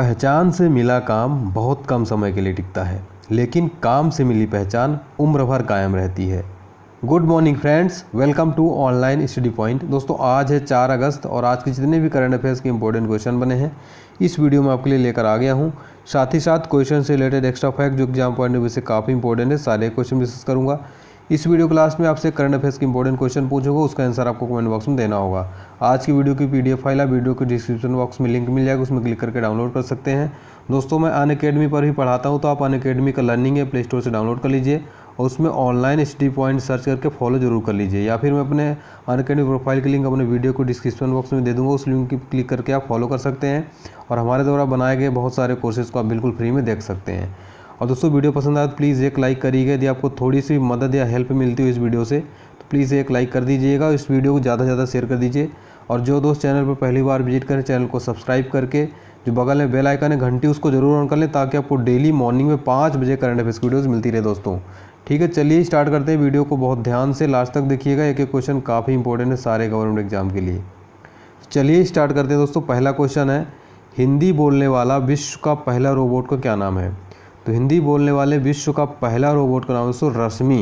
पहचान से मिला काम बहुत कम समय के लिए टिकता है लेकिन काम से मिली पहचान उम्र भर कायम रहती है good morning friends welcome to online study point दोस्तों आज है चार अगस्त और आज के जितने भी करंट अफेयर्स के इंपॉर्टेंट क्वेश्चन बने हैं इस वीडियो में आपके लिए लेकर आ गया हूँ साथ ही साथ क्वेश्चन से रिलेटेड एक्स्ट्रा फैक्ट जो एग्जाम पॉइंट ऑफ व्यू से काफ़ी इंपॉर्टेंट है सारे क्वेश्चन डिस्कस करूँगा इस वीडियो क्लास में आपसे करंट अफेयर्स के इंपॉर्टेंट क्वेश्चन पूछोगे उसका आंसर आपको कमेंट बॉक्स में देना होगा आज की वीडियो की पीडीएफ फाइल आप वीडियो के डिस्क्रिप्शन बॉक्स में लिंक मिल जाएगा उसमें क्लिक करके डाउनलोड कर सकते हैं दोस्तों मैं अन अकेडमी पर ही पढ़ाता हूँ तो आप अन अकेडमी का लर्निंग है प्ले स्टोर से डाउनलोड कर लीजिए और उसमें ऑनलाइन स्टडी पॉइंट सर्च करके फॉलो जरूर कर लीजिए या फिर मैं अपने अन अकेडमी प्रोफाइल की लिंक अपने वीडियो को डिस्क्रिप्शन बॉक्स में दे दूँगा उस लिंक की क्लिक करके आप फॉलो कर सकते हैं और हमारे द्वारा बनाए गए बहुत सारे कोर्सेज़ को आप बिल्कुल फ्री में देख सकते हैं और दोस्तों वीडियो पसंद आए तो प्लीज़ एक लाइक करिएगा यदि आपको थोड़ी सी मदद या हेल्प मिलती हो इस वीडियो से तो प्लीज़ एक लाइक कर दीजिएगा इस वीडियो को ज़्यादा से ज़्यादा शेयर कर दीजिए और जो दोस्त चैनल पर पहली बार विजिट करें चैनल को सब्सक्राइब करके जो बगल में बेल आइकन है घंटी उसको जरूर ऑन कर लें ताकि आपको डेली मॉर्निंग में पाँच बजे करंट अफेयर्स वीडियोज़ मिलती रहे दोस्तों ठीक है चलिए स्टार्ट करते हैं वीडियो को बहुत ध्यान से लास्ट तक देखिएगा एक एक क्वेश्चन काफ़ी इंपॉर्टेंट है सारे गवर्नमेंट एग्जाम के लिए चलिए स्टार्ट करते हैं दोस्तों पहला क्वेश्चन है हिंदी बोलने वाला विश्व का पहला रोबोट का क्या नाम है तो हिंदी बोलने वाले विश्व का पहला रोबोट का नाम दोस्तों रश्मि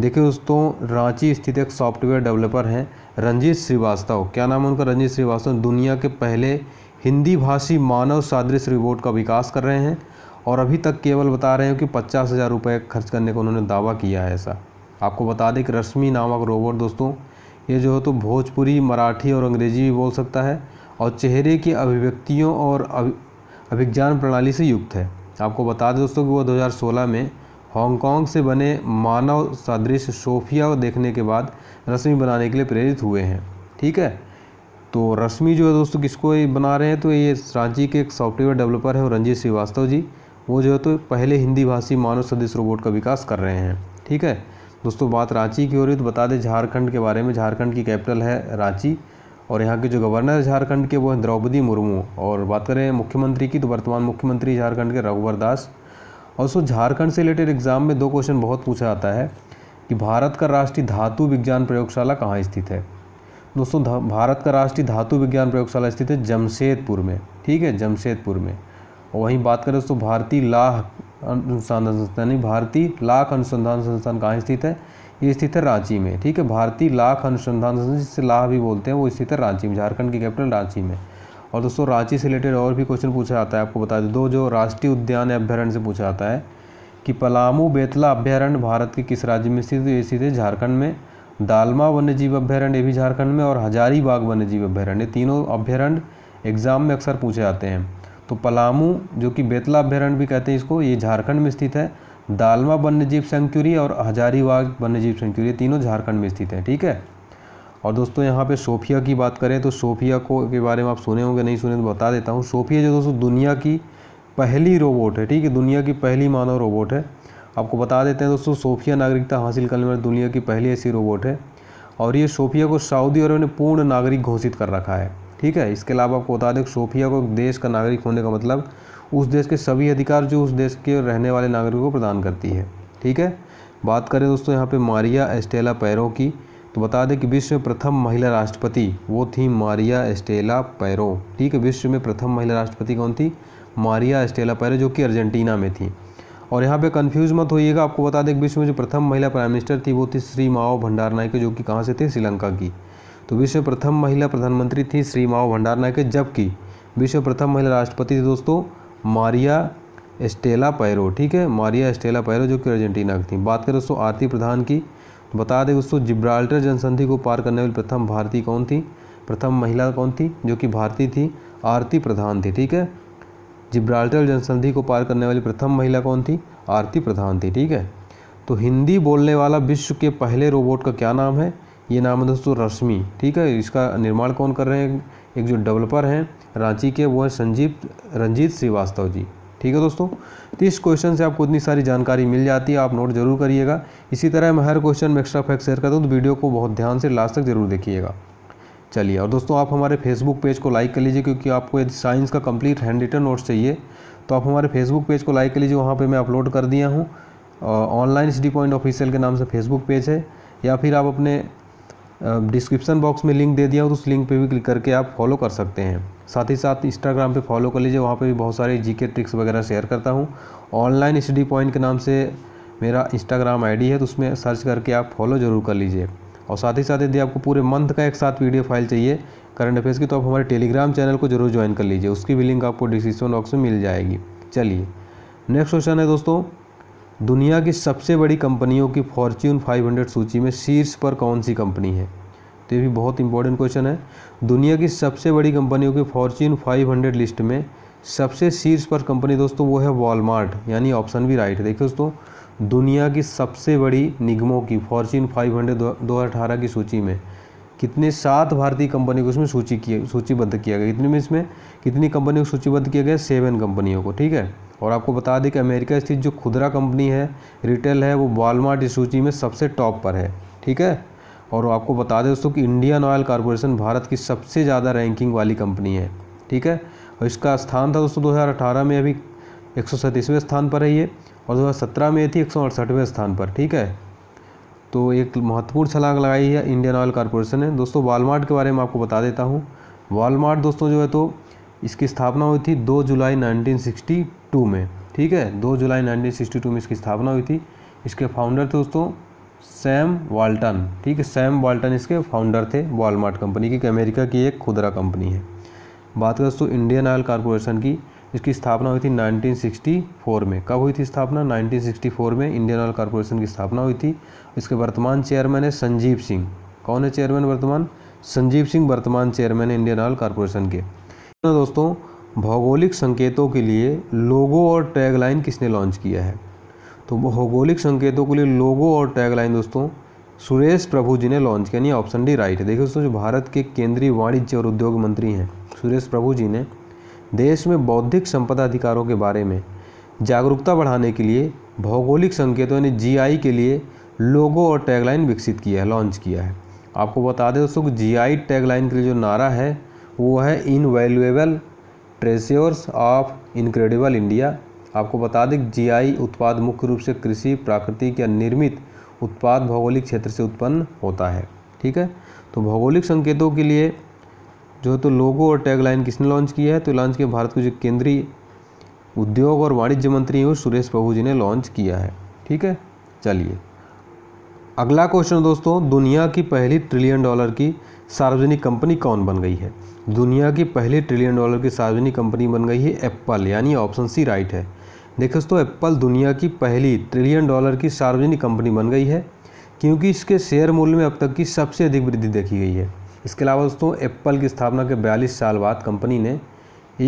देखिए दोस्तों रांची स्थित एक सॉफ्टवेयर डेवलपर हैं रंजीत श्रीवास्तव क्या नाम है उनका रंजीत श्रीवास्तव दुनिया के पहले हिंदी भाषी मानव सादृश रोबोट का विकास कर रहे हैं और अभी तक केवल बता रहे हैं कि पचास हज़ार रुपये खर्च करने का उन्होंने दावा किया है ऐसा आपको बता दें कि रश्मि नामक रोबोट दोस्तों ये जो है तो भोजपुरी मराठी और अंग्रेजी भी बोल सकता है और चेहरे की अभिव्यक्तियों और अभिज्ञान प्रणाली से युक्त है तो आपको बता दें दोस्तों कि वो 2016 में हांगकांग से बने मानव सदृश सोफिया को देखने के बाद रश्मि बनाने के लिए प्रेरित हुए हैं ठीक है तो रश्मि जो है दोस्तों किसको ये बना रहे हैं तो ये रांची के एक सॉफ्टवेयर डेवलपर है रंजीत श्रीवास्तव जी वो जो है तो पहले हिंदी भाषी मानव सदृश रोबोट का विकास कर रहे हैं ठीक है दोस्तों बात रांची की हो रही है तो बता दें झारखंड के बारे में झारखंड की कैपिटल है रांची और यहाँ के जो गवर्नर झारखंड के वो हैं द्रौपदी मुर्मू और बात करें मुख्यमंत्री की तो वर्तमान मुख्यमंत्री झारखंड के रघुवर दास और सो झारखंड से रिलेटेड एग्जाम में दो क्वेश्चन बहुत पूछा जाता है कि भारत का राष्ट्रीय धातु विज्ञान प्रयोगशाला कहाँ स्थित है दोस्तों भारत का राष्ट्रीय धातु विज्ञान प्रयोगशाला स्थित है जमशेदपुर में ठीक है जमशेदपुर में और वहीं बात करें दोस्तों भारतीय लाह अनुसंधान संस्थान यानी भारतीय लाख अनुसंधान संस्थान कहाँ स्थित है ये स्थित है रांची में ठीक है भारतीय लाख अनुसंधान जिससे लाह भी बोलते हैं वो स्थित है रांची में झारखंड की कैपिटल रांची में और दोस्तों रांची से रिलेटेड और भी क्वेश्चन पूछा जाता है आपको बता दो जो राष्ट्रीय उद्यान अभ्यारण्य से पूछा जाता है कि पलामू बेतला अभ्यारण्य भारत के किस राज्य में स्थित ये स्थित है झारखंड में दालमा वन्यजीव अभ्यारण्य ये भी झारखंड में और हजारीबाग वन्यजीव अभ्यारण्य तीनों अभ्यारण्य एग्जाम में अक्सर पूछे जाते हैं तो पलामू जो कि बेतला अभ्यारण्य भी कहते हैं इसको ये झारखंड में स्थित है दालमा वन्यजीव सेंचुरी और हजारीबाग वन्यजीव सेंचुरी तीनों झारखंड में स्थित हैं ठीक है और दोस्तों यहाँ पे सोफिया की बात करें तो सोफिया को के बारे में आप सुने होंगे नहीं सुने तो बता देता हूँ सोफिया जो दोस्तों दुनिया की पहली रोबोट है ठीक है दुनिया की पहली मानव रोबोट है आपको बता देते हैं दोस्तों सोफिया नागरिकता हासिल करने वाली दुनिया की पहली ऐसी रोबोट है और ये सोफिया को सऊदी अरब ने पूर्ण नागरिक घोषित कर रखा है ठीक है इसके अलावा आपको बता दें सोफिया को देश का नागरिक होने का मतलब उस देश के सभी अधिकार जो उस देश के रहने वाले नागरिकों को प्रदान करती है ठीक है बात करें दोस्तों यहाँ पे मारिया एस्टेला पैरो की तो बता दें कि विश्व में प्रथम महिला राष्ट्रपति वो थी मारिया एस्टेला पैरो ठीक है विश्व में प्रथम महिला राष्ट्रपति कौन थी मारिया एस्टेला पैरो जो कि अर्जेंटीना में थी और यहाँ पे कंफ्यूज मत होइएगा आपको बता दें कि विश्व में जो प्रथम महिला प्राइम मिनिस्टर थी वो थी श्री माओ भंडार नायके जो कि कहाँ से थे श्रीलंका की तो विश्व प्रथम महिला प्रधानमंत्री थी श्री माओ भंडार नायके जबकि विश्व प्रथम महिला राष्ट्रपति थी दोस्तों मारिया एस्टेला पैरो ठीक है मारिया एस्टेला पैरो जो कि अर्जेंटीना की थी बात करें दोस्तों आरती प्रधान की तो बता दें दोस्तों जिब्राल्टर जनसंधि को पार करने वाली प्रथम भारतीय कौन थी प्रथम महिला कौन थी जो कि भारतीय थी आरती प्रधान थी ठीक है जिब्राल्टर जनसंधि को पार करने वाली प्रथम महिला कौन थी आरती प्रधान थी ठीक है तो हिंदी बोलने वाला विश्व के पहले रोबोट का क्या नाम है ये नाम है दोस्तों रश्मि ठीक है इसका निर्माण कौन कर रहे हैं एक जो डेवलपर हैं रांची के वो है संजीव रंजीत श्रीवास्तव जी ठीक है दोस्तों तो इस क्वेश्चन से आपको इतनी सारी जानकारी मिल जाती है आप नोट जरूर करिएगा इसी तरह मैं हर क्वेश्चन में एक्स्ट्रा फैक्ट शेयर करता हूँ तो वीडियो को बहुत ध्यान से लास्ट तक जरूर देखिएगा चलिए और दोस्तों आप हमारे फेसबुक पेज को लाइक कर लीजिए क्योंकि आपको यदि साइंस का कंप्लीट हैंड रिटन नोट्स चाहिए तो आप हमारे फेसबुक पेज को लाइक कर लीजिए वहाँ पर मैं अपलोड कर दिया हूँ ऑनलाइन सिटी पॉइंट ऑफिशियल के नाम से फेसबुक पेज है या फिर आप अपने डिस्क्रिप्सन बॉक्स में लिंक दे दिया हूँ तो उस लिंक पे भी क्लिक करके आप फॉलो कर सकते हैं साथ ही साथ इंस्टाग्राम पे फॉलो कर लीजिए वहाँ पे भी बहुत सारे जीके ट्रिक्स वगैरह शेयर करता हूँ ऑनलाइन स्टडी पॉइंट के नाम से मेरा इंस्टाग्राम आईडी है तो उसमें सर्च करके आप फॉलो ज़रूर कर लीजिए और साथ ही साथ यदि आपको पूरे मंथ का एक साथ वीडियो फाइल चाहिए करंट अफेयर्स की तो आप हमारे टेलीग्राम चैनल को जरूर ज्वाइन कर लीजिए उसकी भी लिंक आपको डिस्क्रिप्शन बॉक्स में मिल जाएगी चलिए नेक्स्ट क्वेश्चन है दोस्तों दुनिया की सबसे बड़ी कंपनियों की फॉर्च्यून 500 सूची में शीर्ष पर कौन सी कंपनी है तो ये भी बहुत इंपॉर्टेंट क्वेश्चन है दुनिया की सबसे बड़ी कंपनियों की फॉर्च्यून 500 लिस्ट में सबसे शीर्ष पर कंपनी दोस्तों वो है वॉलमार्ट यानी ऑप्शन भी राइट देखिए दोस्तों दुनिया की सबसे बड़ी निगमों की फॉर्च्यून फाइव हंड्रेड की सूची में कितने सात भारतीय कंपनी को इसमें सूची किया सूचीबद्ध किया गया कितने में इसमें कितनी कंपनियों को सूचीबद्ध किया गया सेवन कंपनियों को ठीक है और आपको बता दें कि अमेरिका स्थित जो खुदरा कंपनी है रिटेल है वो वॉलमार्ट इस सूची में सबसे टॉप पर है ठीक है और आपको बता दें दोस्तों कि इंडियन ऑयल कॉरपोरेशन भारत की सबसे ज़्यादा रैंकिंग वाली कंपनी है ठीक है और इसका स्थान था दोस्तों दो में अभी एक स्थान पर है ये और दो में थी एक स्थान पर ठीक है तो एक महत्वपूर्ण छलांग लगाई है इंडियन ऑयल कॉरपोरेशन ने दोस्तों वालमार्ट के बारे में आपको बता देता हूँ वालमार्ट दोस्तों जो है तो इसकी स्थापना हुई थी 2 जुलाई टू में ठीक है दो जुलाई 1962 में इसकी स्थापना हुई थी इसके फाउंडर थे दोस्तों सैम वाल्टन ठीक है सैम वाल्टन इसके फाउंडर थे वॉलमार्ट कंपनी की अमेरिका की एक खुदरा कंपनी है बात करें दोस्तों इंडियन ऑयल कॉरपोरेशन की इसकी स्थापना हुई थी 1964 में कब हुई थी स्थापना 1964 में इंडियन ऑयल कॉरपोरेशन की स्थापना हुई थी इसके वर्तमान चेयरमैन है संजीव सिंह कौन है चेयरमैन वर्तमान संजीव सिंह वर्तमान चेयरमैन है इंडियन ऑयल कॉरपोरेशन के दोस्तों भौगोलिक संकेतों के लिए लोगो और टैगलाइन किसने लॉन्च किया है तो भौगोलिक संकेतों के लिए लोगो और टैगलाइन दोस्तों सुरेश प्रभु जी ने लॉन्च किया यानी ऑप्शन डी राइट है देखिए दोस्तों जो भारत के केंद्रीय वाणिज्य और उद्योग मंत्री हैं सुरेश प्रभु जी ने देश में बौद्धिक संपदा अधिकारों के बारे में जागरूकता बढ़ाने के लिए भौगोलिक संकेतों यानी जी के लिए लोगो और टैगलाइन विकसित किया है लॉन्च किया है आपको बता दें दोस्तों कि जी आई टैगलाइन के लिए जो नारा है वो है invaluable treasures of incredible India आपको बता दें जीआई उत्पाद मुख्य रूप से कृषि प्राकृतिक या निर्मित उत्पाद भौगोलिक क्षेत्र से उत्पन्न होता है ठीक है तो भौगोलिक संकेतों के लिए जो है तो लोगो और टैगलाइन किसने लॉन्च किया है तो लॉन्च किया भारत के जो केंद्रीय उद्योग और वाणिज्य मंत्री हैं सुरेश प्रभु जी ने लॉन्च किया है ठीक है चलिए अगला क्वेश्चन दोस्तों दुनिया की पहली ट्रिलियन डॉलर की सार्वजनिक कंपनी कौन बन गई है दुनिया की पहली ट्रिलियन डॉलर की सार्वजनिक कंपनी बन गई है एप्पल यानी ऑप्शन सी राइट है देखो दोस्तों एप्पल दुनिया की पहली ट्रिलियन डॉलर की सार्वजनिक कंपनी बन गई है क्योंकि इसके शेयर मूल्य में अब तक की सबसे अधिक वृद्धि देखी गई है इसके अलावा दोस्तों एप्पल की स्थापना के बयालीस साल बाद कंपनी ने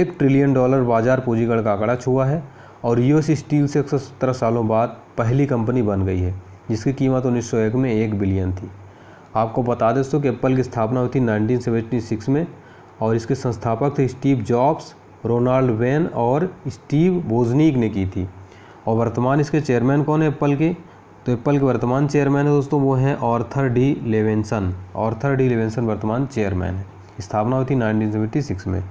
एक ट्रिलियन डॉलर बाजार पूंजीगढ़ का आंकड़ा छुआ है और यूएस स्टील से एक सालों बाद पहली कंपनी बन गई है जिसकी कीमत उन्नीस में एक बिलियन थी आपको बता दें दोस्तों कि एप्पल की स्थापना हुई थी नाइनटीन में और इसके संस्थापक थे स्टीव जॉब्स रोनाल्ड वेन और स्टीव बोजनीक ने की थी और वर्तमान इसके चेयरमैन कौन है एप्पल के तो एप्पल के वर्तमान चेयरमैन है दोस्तों वो हैं Arthur D Levinson Arthur D Levinson वर्तमान चेयरमैन है स्थापना हुई थी नाइनटीन में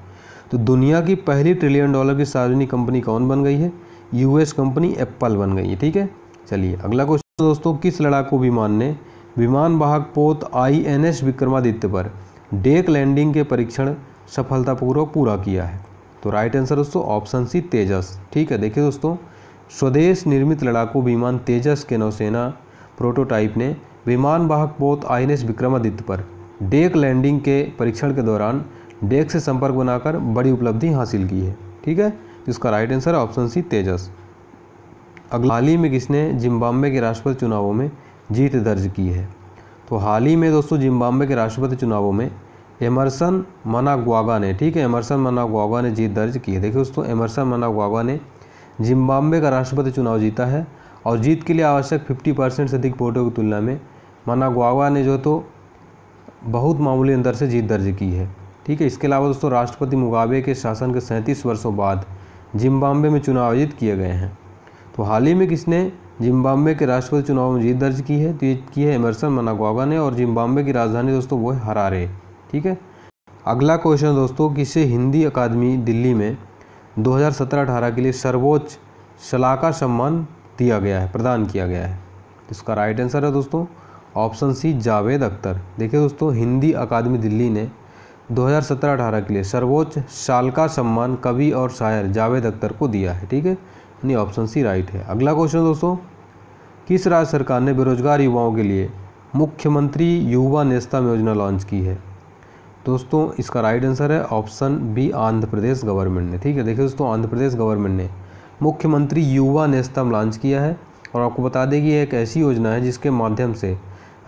तो दुनिया की पहली ट्रिलियन डॉलर की सार्वजनिक कंपनी कौन बन गई है यूएस कंपनी एप्पल बन गई है ठीक है चलिए अगला क्वेश्चन दोस्तों किस लड़ाकू विमान ने विमान वाहक पोत आई एन एस विक्रमादित्य पर डेक लैंडिंग के परीक्षण सफलतापूर्वक पूरा किया है तो राइट आंसर दोस्तों ऑप्शन सी तेजस ठीक है देखिए दोस्तों स्वदेश निर्मित लड़ाकू विमान तेजस के नौसेना प्रोटोटाइप ने विमान वाहक पोत आई विक्रमादित्य पर डेक लैंडिंग के परीक्षण के दौरान डेक से संपर्क बनाकर बड़ी उपलब्धि हासिल की है ठीक है इसका right answer option C Tejas अगला हाल ही में किसने जिम्बाब्वे के राष्ट्रपति चुनावों में जीत दर्ज की है तो हाल ही में दोस्तों जिम्बाब्वे के राष्ट्रपति चुनावों में एमरसन मनाग्वागा ने ठीक है एमरसन मनाग्वागा ने जीत दर्ज की है देखिए दोस्तों एमरसन मनाग्वागा ने जिम्बाब्वे का राष्ट्रपति चुनाव जीता है और जीत के लिए आवश्यक 50 परसेंट से अधिक वोटों की तुलना में मनाग्वागा ने जो तो बहुत मामूली अंतर से जीत दर्ज की है ठीक है इसके अलावा दोस्तों राष्ट्रपति मुगाबे के शासन के सैंतीस वर्षों बाद जिम्बाब्वे में चुनाव आयोजित किए गए हैं तो हाल ही में किसने जिम्बाब्वे के राष्ट्रपति चुनाव में जीत दर्ज की है तो ये की है एमरसन मनाग्वागा ने और जिम्बाब्वे की राजधानी दोस्तों वो है हरारे ठीक है अगला क्वेश्चन दोस्तों किसे हिंदी अकादमी दिल्ली में 2017-18 के लिए सर्वोच्च शलाका सम्मान दिया गया है प्रदान किया गया है तो इसका राइट आंसर है दोस्तों ऑप्शन सी जावेद अख्तर देखिए दोस्तों हिंदी अकादमी दिल्ली ने 2017-18 के लिए सर्वोच्च शालका सम्मान कवि और शायर जावेद अख्तर को दिया है ठीक है यानी ऑप्शन सी राइट है अगला क्वेश्चन दोस्तों किस राज्य सरकार ने बेरोजगार युवाओं के लिए मुख्यमंत्री युवा नेस्ता योजना लॉन्च की है दोस्तों इसका राइट आंसर है option B Andhra Pradesh government ने ठीक है देखिए दोस्तों आंध्र प्रदेश गवर्नमेंट ने मुख्यमंत्री युवा नेस्तम लॉन्च किया है और आपको बता दें कि एक ऐसी योजना है जिसके माध्यम से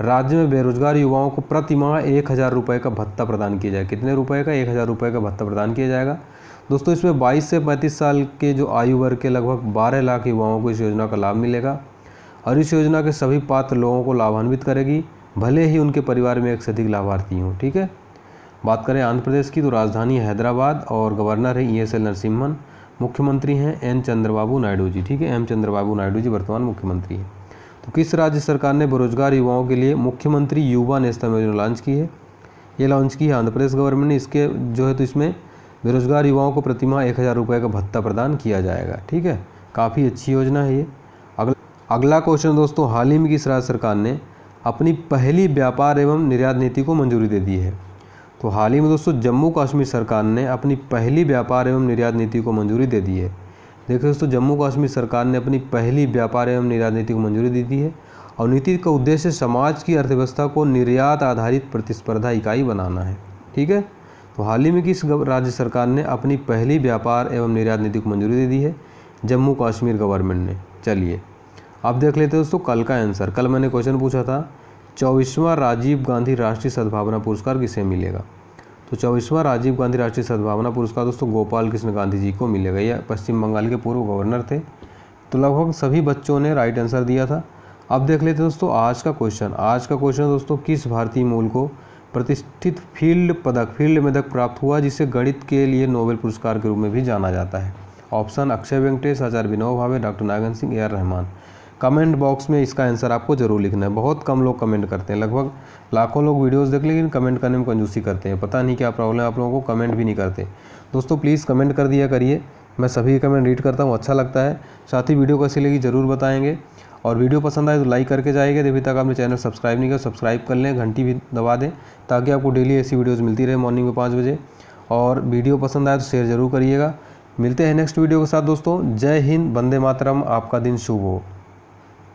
राज्य में बेरोजगार युवाओं को प्रति माह एक हज़ार रुपये का भत्ता प्रदान किया जाए कितने रुपए का एक हज़ार रुपये का भत्ता प्रदान किया जाएगा दोस्तों इसमें 22 से 35 साल के जो आयु वर्ग के लगभग 12 लाख युवाओं को इस योजना का लाभ मिलेगा और इस योजना के सभी पात्र लोगों को लाभान्वित करेगी भले ही उनके परिवार में एक से अधिक लाभार्थी हों ठीक है बात करें आंध्र प्रदेश की तो राजधानी हैदराबाद और गवर्नर है ई एस एल नरसिम्हन मुख्यमंत्री हैं एन चंद्रबाबू नायडू जी ठीक है एम चंद्रबाबू नायडू जी वर्तमान मुख्यमंत्री हैं तो किस राज्य सरकार ने बेरोजगार युवाओं के लिए मुख्यमंत्री युवा नेस्तम योजना लॉन्च की है ये लॉन्च की है आंध्र प्रदेश गवर्नमेंट ने इसके जो है तो इसमें बेरोजगार युवाओं को प्रतिमाह एक हज़ार रुपये का भत्ता प्रदान किया जाएगा ठीक है काफ़ी अच्छी योजना है ये अगला अगला क्वेश्चन दोस्तों हाल ही में किस राज्य सरकार ने अपनी पहली व्यापार एवं निर्यात नीति को मंजूरी दे दी है तो हाल ही में दोस्तों जम्मू कश्मीर सरकार ने अपनी पहली व्यापार एवं निर्यात नीति को मंजूरी दे दी है देखिए दोस्तों जम्मू कश्मीर सरकार ने अपनी पहली व्यापार एवं निर्यात नीति को मंजूरी दे दी है और नीति का उद्देश्य समाज की अर्थव्यवस्था को निर्यात आधारित प्रतिस्पर्धा इकाई बनाना है ठीक है तो हाल ही में किस राज्य सरकार ने अपनी पहली व्यापार एवं निर्यात नीति को मंजूरी दे दी है जम्मू कश्मीर गवर्नमेंट ने चलिए आप देख लेते हैं दोस्तों कल का आंसर कल मैंने क्वेश्चन पूछा था चौबीसवां राजीव गांधी राष्ट्रीय सद्भावना पुरस्कार किसे मिलेगा तो चौबीसवां राजीव गांधी राष्ट्रीय सद्भावना पुरस्कार दोस्तों गोपाल कृष्ण गांधी जी को मिलेगा यह पश्चिम बंगाल के पूर्व गवर्नर थे तो लगभग सभी बच्चों ने राइट आंसर दिया था अब देख लेते दोस्तों आज का क्वेश्चन आज का क्वेश्चन दोस्तों किस भारतीय मूल को प्रतिष्ठित फील्ड पदक फील्ड मेदक प्राप्त हुआ जिसे गणित के लिए नोबेल पुरस्कार के रूप में भी जाना जाता है option Akshay Venkatesh Acharya Vinod Bhave doctor Nagan Singh A R Rahman comment box में इसका आंसर आपको ज़रूर लिखना है बहुत कम लोग कमेंट करते हैं लगभग लाखों लोग वीडियोस देख लेकिन कमेंट करने में कंजूसी करते हैं पता नहीं क्या प्रॉब्लम है आप लोगों को कमेंट भी नहीं करते दोस्तों प्लीज़ कमेंट कर दिया करिए मैं सभी कमेंट रीड करता हूँ अच्छा लगता है साथ ही वीडियो कैसी लगी ज़रूर बताएँगे और वीडियो पसंद आए तो लाइक करके जाएगा अभी तक आपने चैनल सब्सक्राइब नहीं किया सब्सक्राइब कर लें घंटी भी दबा दें ताकि आपको डेली ऐसी वीडियोज़ मिलती रहे मॉर्निंग में पाँच बजे और वीडियो पसंद आए तो शेयर ज़रूर करिएगा मिलते हैं नेक्स्ट वीडियो के साथ दोस्तों जय हिंद वंदे मातरम आपका दिन शुभ हो